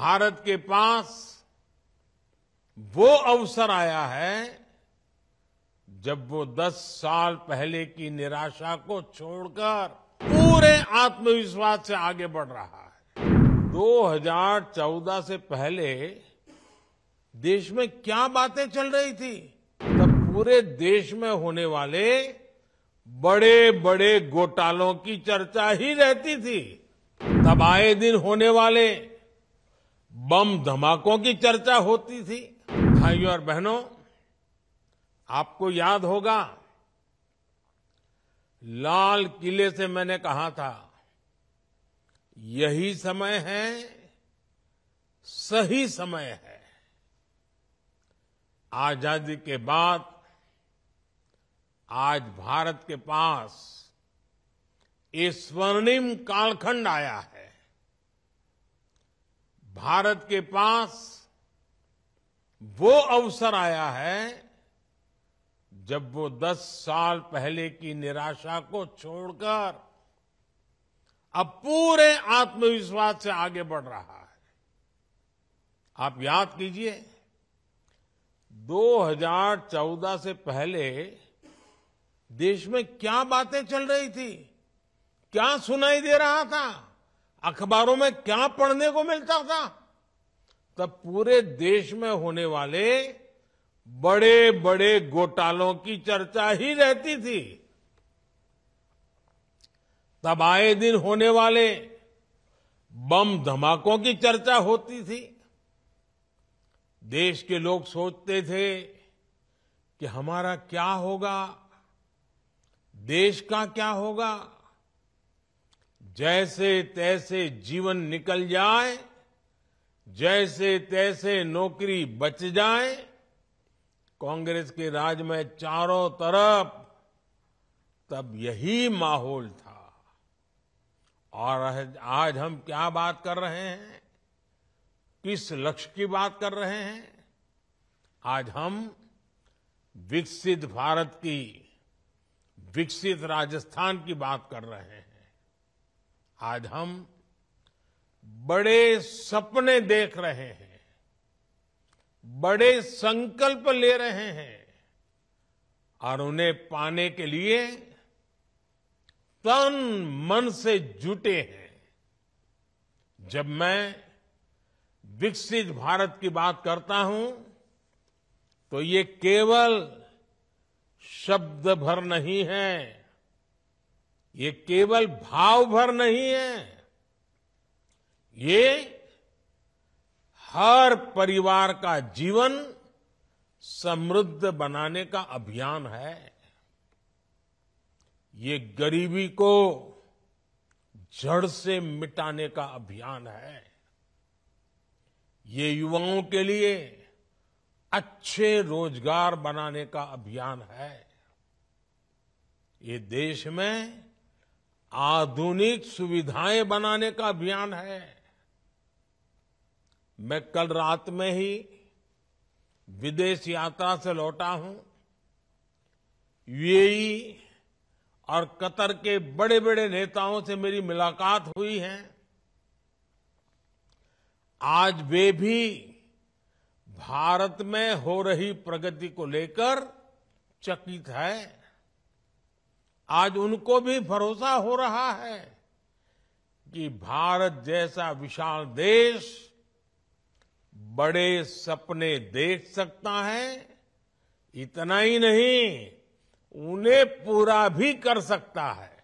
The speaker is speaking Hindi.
भारत के पास वो अवसर आया है जब वो दस साल पहले की निराशा को छोड़कर पूरे आत्मविश्वास से आगे बढ़ रहा है 2014 से पहले देश में क्या बातें चल रही थी तब पूरे देश में होने वाले बड़े बड़े घोटालों की चर्चा ही रहती थी तब आए दिन होने वाले बम धमाकों की चर्चा होती थी भाइयों और बहनों आपको याद होगा लाल किले से मैंने कहा था यही समय है सही समय है आजादी के बाद आज भारत के पास ये स्वर्णिम कालखंड आया है भारत के पास वो अवसर आया है जब वो दस साल पहले की निराशा को छोड़कर अब पूरे आत्मविश्वास से आगे बढ़ रहा है आप याद कीजिए 2014 से पहले देश में क्या बातें चल रही थी क्या सुनाई दे रहा था अखबारों में क्या पढ़ने को मिलता था तब पूरे देश में होने वाले बड़े बड़े घोटालों की चर्चा ही रहती थी तब आए दिन होने वाले बम धमाकों की चर्चा होती थी देश के लोग सोचते थे कि हमारा क्या होगा देश का क्या होगा जैसे तैसे जीवन निकल जाए जैसे तैसे नौकरी बच जाए कांग्रेस के राज में चारों तरफ तब यही माहौल था और आज हम क्या बात कर रहे हैं किस लक्ष्य की बात कर रहे हैं आज हम विकसित भारत की विकसित राजस्थान की बात कर रहे हैं आज हम बड़े सपने देख रहे हैं बड़े संकल्प ले रहे हैं और उन्हें पाने के लिए तन मन से जुटे हैं जब मैं विकसित भारत की बात करता हूं तो ये केवल शब्द भर नहीं है ये केवल भाव भर नहीं है ये हर परिवार का जीवन समृद्ध बनाने का अभियान है ये गरीबी को जड़ से मिटाने का अभियान है ये युवाओं के लिए अच्छे रोजगार बनाने का अभियान है ये देश में आधुनिक सुविधाएं बनाने का अभियान है मैं कल रात में ही विदेश यात्रा से लौटा हूं यूएई और कतर के बड़े बड़े नेताओं से मेरी मुलाकात हुई है आज वे भी भारत में हो रही प्रगति को लेकर चकित है आज उनको भी भरोसा हो रहा है कि भारत जैसा विशाल देश बड़े सपने देख सकता है इतना ही नहीं उन्हें पूरा भी कर सकता है